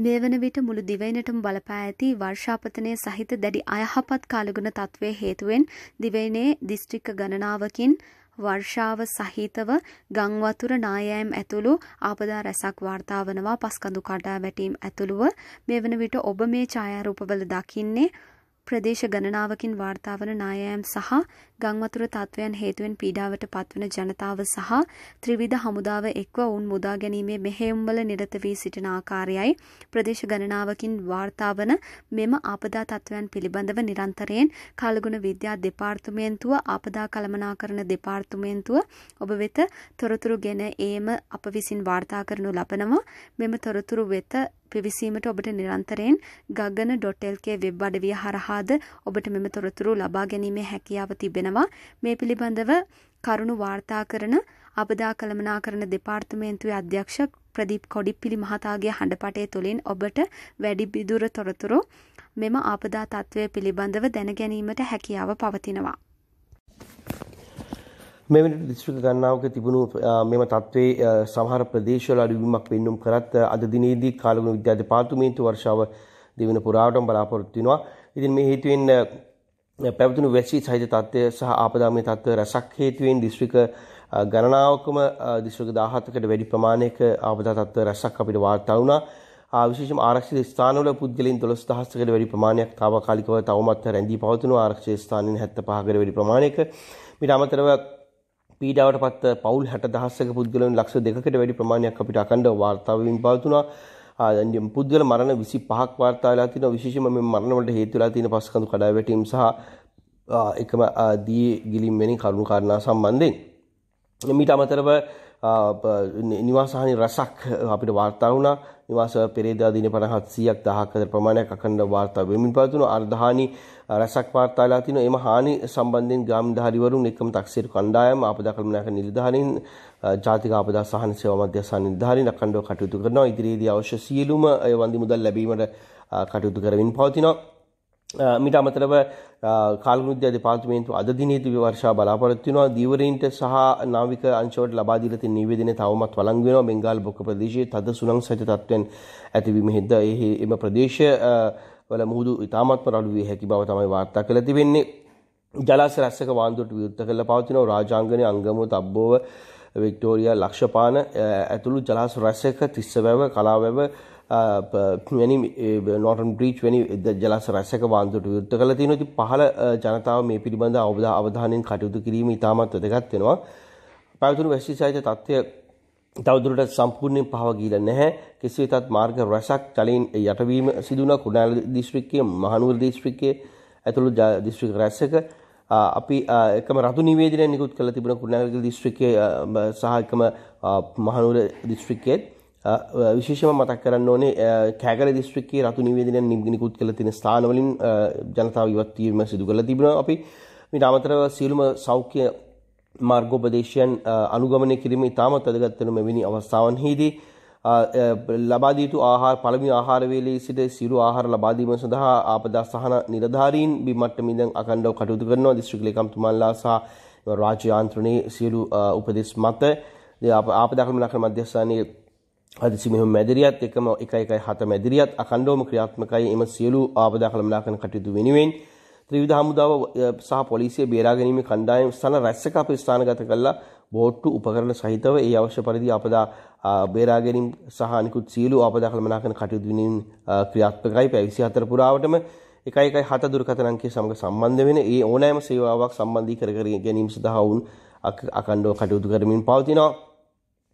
මේ වන විට මුළු දිවයිනටම බලපෑ ඇති වර්ෂාපතනය සහිත දැඩි අයහපත් කාලගුණ තත්ත්වය හේතුවෙන් දිවයිනේ දිස්ත්‍රික්ක ගණනාවකින් වර්ෂාව සහිතව ගංවතුර නායෑම් ඇතුළු ආපදා රැසක් වාර්තාාවනවා පස්කඳු කඩා වැටීම් ඇතුළුව මේ වන විට ඔබ මේ ඡායාරූපවල දකින්නේ ප්‍රදේශ ගණනාවකින් වාර්තාාවන නායෑම් සහ ගංවතුර තත්ත්වයන් හේතුවෙන් පීඩාවට පත්වන ජනතාව සහ ත්‍රිවිධ හමුදාව එක්ව ඔවුන් මුදා ගැනීමේ මෙහෙයුම්වල නිරත වී සිටින ආකාරයයි ප්‍රදේශ ගණනාවකින් වාර්තාාවන මෙම ආපදා තත්ත්වයන් පිළිබඳව නිරන්තරයෙන් කාලගුණ විද්‍යා දෙපාර්තුමේන්තුව ආපදා කළමනාකරන දෙපාර්තුමේන්තුව ඔබ වෙත තොරතුරු ගෙන ඒම අප විසින් වාර්තා කරනු ලබනවා මෙම තොරතුරු වෙත පිවිසීමට ඔබට නිරන්තරයෙන් ගගන ඩොටල්කේ වෙබ් අඩවිය හරහාද ඔබට මෙම තොරතුරු ලබා ගැනීමේ හැකියාව තිබෙනවා යනවා මේ පිළිබඳව කරුණු වාර්තා කරන අබදා කළමනාකරන දෙපාර්තමේන්තුවේ අධ්‍යක්ෂ ප්‍රදීප් කොඩිප්පිලි මහතාගේ හඬපටය තුළින් ඔබට වැඩි බිදුර තොරතුරු මෙම ආපදා තත්ත්වය පිළිබඳව දැනගැනීමට හැකියාව පවතිනවා. මෙවැනි දිස්ත්‍රික් ගණනාවක තිබුණු මෙම තත්ත්වයේ සමහර ප්‍රදේශවල අඩුවීමක් පෙන්නුම් කරත් අද දිනේදී කාලගුණ විද්‍යා දෙපාර්තමේන්තුව වර්ෂාව දෙවන පුරාවටම බලාපොරොත්තු වෙනවා. ඉතින් මේ හේතුවෙන් පැවතුණු වැසී සහිත තත්ත්වය සහ ආපදාමය තත්ත්ව රසක් හේතුවෙන් දිස්ත්‍රික් ගණනාවකම දිස්ත්‍රික් 17කට වැඩි ප්‍රමාණයක ආපදා තත්ත්ව රසක් අපිට වාර්තා වුණා. විශේෂම ආරක්ෂිත ස්ථානවල පුද්ගලයන් 12000කට වැඩි ප්‍රමාණයක් తాවකාලිකව තවමත් රැඳී පවතින ආරක්ෂිත ස්ථානින් 75කට වැඩි ප්‍රමාණයක මීට අමතරව පීඩාවට පත් පවුල් 60000ක පුද්ගලයන් ලක්ෂ 2කට වැඩි ප්‍රමාණයක් අපිට අඛණ්ඩව වාර්තා වෙමින් පවතුනා. පුද්ගල මරණ 25ක් වාර්තා වෙලා තිනවා විශේෂයෙන්ම මේ මරණ වලට හේතු වෙලා තියෙන පස්කඳු කඩාවැටීම් සහ එකම දී ගිලිම් වෙන කරුණු කාරණා සම්බන්ධයෙන් මීට අමතරව නිවාසහානි රසක් අපිට වාර්තා වුණා. නිවාස පෙරේදා දින 5700ක් 1000ක් අතර ප්‍රමාණයක් අඛණ්ඩව වාර්තා වෙමින් පවතුණු අර්ධහානි රසක් වාර්තාලා තිනවා. එම හානි සම්බන්ධයෙන් ගාම්ධාරිවරුන් එක්කම තක්සේරු කණ්ඩායම ආපදා කළමනාක නිලධාරීන් ජාතික ආපදා සහන සේවා මධ්‍යස්ථාන නිලධාරීන් අඛණ්ඩව කටයුතු කරනවා. ඉදිරියේදී අවශ්‍ය සියලුම වන්දි මුදල් ලැබීමට කටයුතු කරමින් පවතිනවා. මීට අමතරව කාලනුද්‍ය දෙපාර්තමේන්තුව අද දිනේදී විවර්ෂා බලාපොරොත්තු වෙනවා දීවරීන්ට සහ නාවික අංශවලට ලබා දීලා තියෙන නිවේදනය තවමත් වළංගු වෙනවා බෙන්ගාල් බොක්ක ප්‍රදේශයේ තද සුළං සහිත තත්ත්වයන් ඇතිවීම හින්දා එම ප්‍රදේශ වල මුහුදු ඉතාමත්ම රළු විය හැකි බව තමයි වාර්තා කළ තිබෙන්නේ ජලාශ රැස්සක වාන්දුවට විරුද්ධ කරලා පවතින රාජාංගනයේ අංගමුව තබ්බෝව වික්ටෝරියා ලක්ෂපාන ඇතුළු ජලාශ රැස්සක තිස්සවැව කලාවැව වැනි නොටන් බ්‍රීච් වැනි ජලස රැසක වාන්දුට විරුද්ධ කළ තියෙනවා. ඉතින් පහළ ජනතාව මේ පිළිබඳ අවධානයෙන් කටයුතු කිරීම ඉතාමත් වැදගත් වෙනවා. පැවතුණු වැසි සාහිත්‍ය තත්ත්වය තවදුරටත් සම්පූර්ණයෙන් පහව ගිහිලා නැහැ. කෙසේ වෙතත් මාර්ග රැසක් ජලයෙන් යටවීම සිදු වුණා කුණාල දිස්ත්‍රික්කයේ, මහනුවර දිස්ත්‍රික්කයේ ඇතුළු දිස්ත්‍රික් රැසක අපි එකම රතු නිවේදනය නිකුත් කළ තිබුණ කුණාගල දිස්ත්‍රික්කයේ සහ එකම මහනුවර දිස්ත්‍රික්කයේ විශේෂම මතක් කරන්න ඕනේ කෑගල දිස්ත්‍රික්කයේ රතු නිවේදනයන් නිකුත් කළ තියෙන ස්ථානවලින් ජනතාව ඉවත් වීම සිදු කරලා තිබුණා. අපි මේ අමතරව සියලුම සෞඛ්‍ය මාර්ගෝපදේශයන් අනුගමනය කිරීම ඉතාමත් වැදගත් වෙන මෙවැනි අවස්ථාවන්හිදී ලබා දිය යුතු ආහාර පළමුව ආහාර වේලේ සිට සියලු ආහාර ලබා දීම සඳහා ආපදා සහන නිලධාරීන් බිම් මට්ටමින් දැන් අඛණ්ඩව කටයුතු කරනවා දිස්ත්‍රික් ලේකම්තුමාලා සහ රාජ්‍ය යාන්ත්‍රණයේ සියලු උපදෙස් මත ආපදා කළමනාකරණ මධ්‍යස්ථානයේ හදිසි මෙහෙම මැදිරියත් එකම 117 මැදිරියත් අඛණ්ඩවම ක්‍රියාත්මකයි එම සියලු ආපදා කළමනාකරන කටයුතු වෙනුවෙන් ත්‍රිවිධ හමුදාව සහ පොලිසිය බේරාගැනීමේ කණ්ඩායම් ස්ථාන රැස්සක අපි ස්ථානගත කළා බෝට්ටු උපකරණ සහිතව ඒ අවශ්‍ය පරිදි ආපදා බේරාගැනීම් සහ අනිකුත් සියලු ආපදා කළමනාකරන කටයුතු වෙනුවෙන් ක්‍රියාත්මකයි පැය 24 පුරාවටම එකයි එකයි හත දුරකථන අංකය සමග සම්බන්ධ වෙන ඒ ඕනෑම සේවාවක් සම්බන්ධී කර ගැනීම සඳහා වුන් අඛණ්ඩව කටයුතු කරමින් පවතිනවා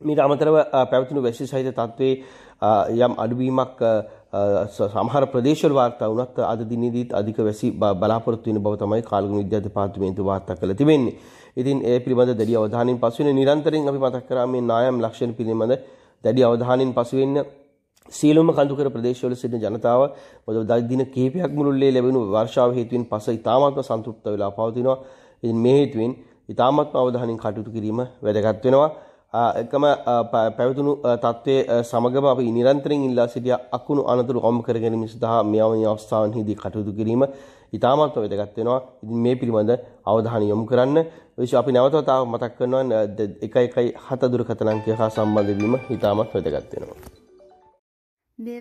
මීට අමතරව පැවතුණු වැසි සහිත තත්ත්වයේ යම් අඩුවීමක් සමහර ප්‍රදේශවල වාර්තා වුණත් අද දිනේදීත් අධික වැසි බලාපොරොත්තු වෙන බව තමයි කාලගුණ විද්‍යා දෙපාර්තමේන්තුව වාර්තා කළ තිබෙන්නේ. ඉතින් ඒ පිළිබඳ දැඩි අවධානයෙන් පසුවෙන නිරන්තරයෙන් අපි මතක් කරා මේ නායම් ලක්ෂණ පිළිබඳ දැඩි අවධානයෙන් පසුවෙන්න සියලුම කඳුකර ප්‍රදේශවල සිටින ජනතාව මොකද දින කිහිපයක් මුළුල්ලේ ලැබුණු වර්ෂාව හේතුවෙන් පස ඉතාමත්ම සන්තුෂ්ත වෙලා පවතිනවා. ඉතින් මේ හේතුවෙන් ඉතාමත්ම අවධානයෙන් කටයුතු කිරීම වැදගත් වෙනවා. එකම පැවතුණු தત્ත්වයේ සමගම අපි නිරන්තරයෙන් ඉල්ලා සිටියා අකුණු අනතුරු කම් කරගෙන මිසදා මෙවැනි අවස්ථාවන්හිදී කටයුතු කිරීම ඉතාමත් වැදගත් වෙනවා. ඉතින් මේ පිළිබඳ අවධානය යොමු කරන්න. විශේෂ අපි නැවතත් මතක් කරනවා 117 දුරකථන අංකය හා සම්බන්ධ වීම ඉතාමත් වැදගත් වෙනවා.